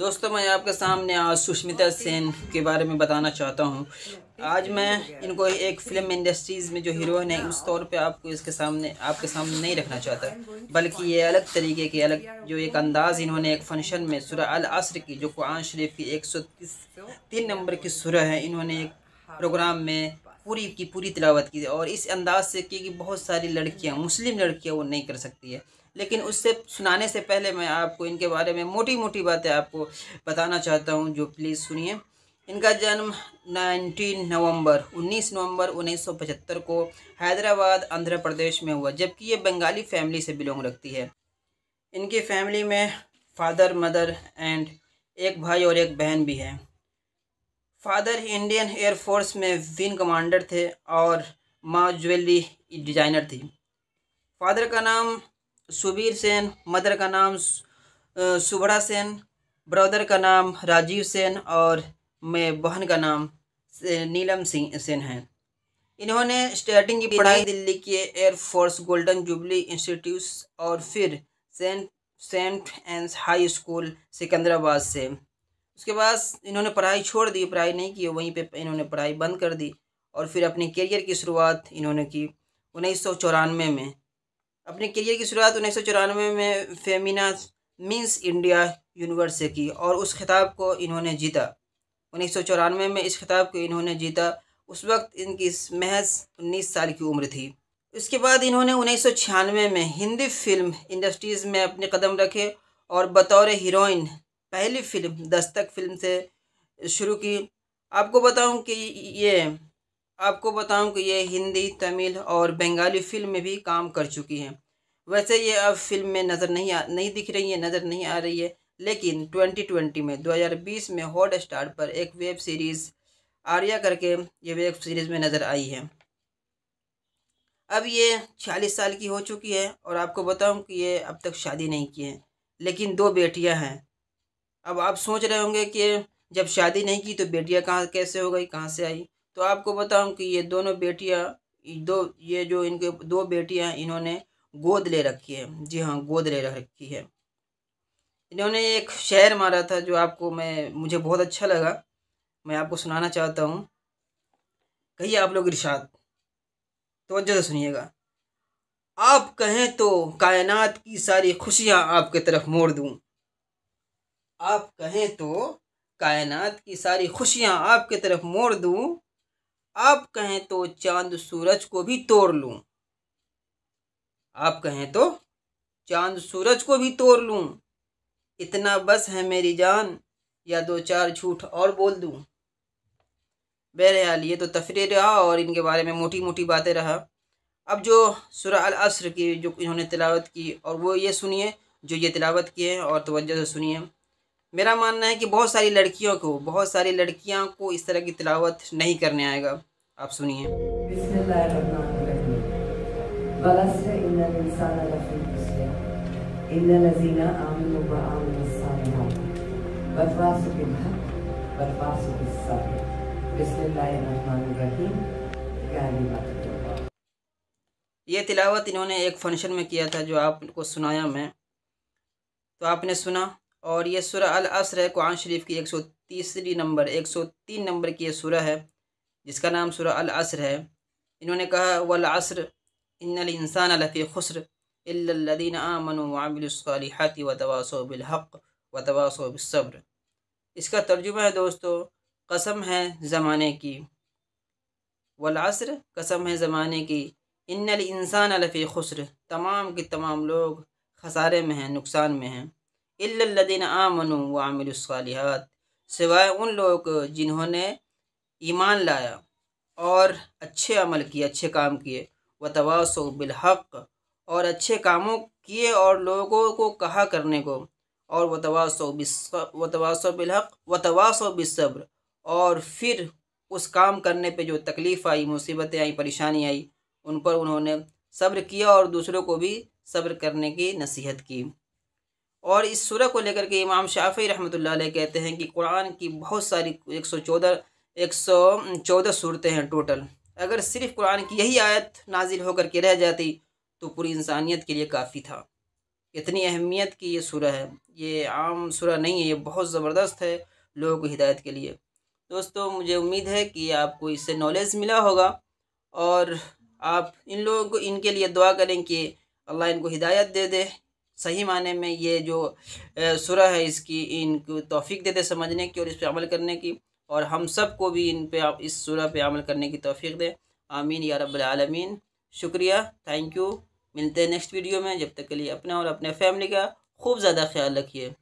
दोस्तों मैं आपके सामने आज सुष्मिता सेन के बारे में बताना चाहता हूँ आज मैं इनको एक फिल्म इंडस्ट्रीज़ में जो हीरोइन है उस तौर पे आपको इसके सामने आपके सामने नहीं रखना चाहता बल्कि ये अलग तरीके के अलग जो एक अंदाज़ इन्होंने एक फंक्शन में सुरह अल असर की जो कुरान शरीफ की एक सौ तीन नंबर की सुरह है इन्होंने एक प्रोग्राम हाँ। में पूरी की पूरी तिलावत की और इस अंदाज से की कि बहुत सारी लड़कियाँ मुस्लिम लड़कियाँ वो नहीं कर सकती है लेकिन उससे सुनाने से पहले मैं आपको इनके बारे में मोटी मोटी बातें आपको बताना चाहता हूँ जो प्लीज़ सुनिए इनका जन्म 19 नवंबर 19 नवंबर 1975 को हैदराबाद आंध्र प्रदेश में हुआ जबकि ये बंगाली फैमिली से बिलोंग रखती है इनकी फैमिली में फादर मदर एंड एक भाई और एक बहन भी है फादर इंडियन एयरफोर्स में विंग कमांडर थे और माँ ज्वेलरी डिजाइनर थी फादर का नाम सुबीर सेन मदर का नाम सुभड़ा सेन ब्रदर का नाम राजीव सेन और मैं बहन का नाम नीलम सिंह सेन है इन्होंने स्टार्टिंग की पढ़ाई दिल्ली के एयरफोर्स गोल्डन जुबली इंस्टीट्यूट और फिर saint saint Ann's high school Secunderabad से उसके बाद इन्होंने पढ़ाई छोड़ दी पढ़ाई नहीं की वहीं पे इन्होंने पढ़ाई बंद कर दी और फिर अपने करियर की शुरुआत इन्होंने की उन्नीस में अपने करियर की शुरुआत उन्नीस में फेमिना मीन्स इंडिया यूनिवर्स से की और उस खिताब को इन्होंने जीता उन्नीस में इस खिताब को इन्होंने जीता उस वक्त इनकी महज उन्नीस साल की उम्र थी इसके बाद इन्होंने उन्नीस में हिंदी फिल्म इंडस्ट्रीज़ में अपने कदम रखे और बतौर हीरोइन पहली फिल्म दस्तक फिल्म से शुरू की आपको बताऊं कि ये आपको बताऊं कि ये हिंदी तमिल और बंगाली फिल्म में भी काम कर चुकी हैं वैसे ये अब फिल्म में नज़र नहीं आ नहीं दिख रही है नज़र नहीं आ रही है लेकिन 2020 में 2020 में हॉट स्टार पर एक वेब सीरीज़ आर्या करके ये वेब सीरीज़ में नज़र आई है अब ये छियालीस साल की हो चुकी है और आपको बताऊं कि ये अब तक शादी नहीं की है लेकिन दो बेटियां हैं अब आप सोच रहे होंगे कि जब शादी नहीं की तो बेटियाँ कहाँ कैसे हो गई कहाँ से आई तो आपको बताऊं कि ये दोनों बेटियाँ दो ये जो इनके दो बेटियाँ इन्होंने गोद ले रखी है जी हाँ गोद ले रखी है इन्होंने एक शेर मारा था जो आपको मैं मुझे बहुत अच्छा लगा मैं आपको सुनाना चाहता हूँ कहिए आप लोग इरशाद तोज्जो से सुनिएगा आप कहें तो कायनात की सारी खुशियाँ आपके तरफ मोड़ दूँ आप कहें तो कायनात की सारी खुशियाँ आपके तरफ मोड़ दूँ आप कहें तो चांद सूरज को भी तोड़ लूँ आप कहें तो चांद सूरज को भी तोड़ लूँ इतना बस है मेरी जान या दो चार झूठ और बोल दूँ बहरहाल ये तो तफरी रहा और इनके बारे में मोटी मोटी बातें रहा अब जो अल असर की जो इन्होंने तिलावत की और वो ये सुनिए जो ये तिलावत किए और तोज्जो से सुनिए मेरा मानना है कि बहुत सारी लड़कियों को बहुत सारी लड़कियां को इस तरह की तिलावत नहीं करने आएगा आप सुनिए तो ये तिलावत इन्होंने एक फंक्शन में किया था जो आपको सुनाया मैं तो आपने सुना और ये सुरह अल असर है कुरान शरीफ की एक सौ तीसरी नंबर एक सौ तीन नंबर की ये सुरह है जिसका नाम सुरह अल असर है इन्होंने कहा वल असर इन इंसान लफ़ी खसर इल्लदीन आमन वामिलसालहत व तवासो बिलहक़ व तवासो इसका तर्जुमा है दोस्तों कसम है ज़माने की असर कसम है ज़माने की इन इंसान लफ़ी खसर तमाम के तमाम लोग खसारे में हैं नुकसान में हैं इल्लदिन आमनु वामिलसालिहत सिवाय उन लोग जिन्होंने ईमान लाया और अच्छे अमल किए अच्छे काम किए व तवासो बिलहक और अच्छे कामों किए और लोगों को कहा करने को और व तवासो बिस व तवासो बिलहक व तवासो बिसब्र और फिर उस काम करने पे जो तकलीफ़ आई मुसीबतें आई परेशानी आई उन पर उन्होंने सब्र किया और दूसरों को भी सब्र करने की नसीहत की और इस सूरह को लेकर के इमाम शाफी रहमत कहते हैं कि कुरान की बहुत सारी एक सौ चौदह एक सौ चौदह सूरतें हैं टोटल अगर सिर्फ कुरान की यही आयत नाजिल होकर के रह जाती तो पूरी इंसानियत के लिए काफ़ी था इतनी अहमियत की ये सूरह है ये आम सूरह नहीं है ये बहुत ज़बरदस्त है लोगों को हिदायत के लिए दोस्तों मुझे उम्मीद है कि आपको इससे नॉलेज मिला होगा और आप इन लोगों को इनके लिए दुआ करें कि अल्लाह इनको हिदायत दे दे सही माने में ये जो सुरह है इसकी इनको तोफ़ी दे दे समझने की और इस पर अमल करने की और हम सब को भी इन पे इस सुरह पे अमल करने की तोफ़ी दें आमीन या रबालमीन शुक्रिया थैंक यू मिलते हैं नेक्स्ट वीडियो में जब तक के लिए अपना और अपने फैमिली का खूब ज़्यादा ख्याल रखिए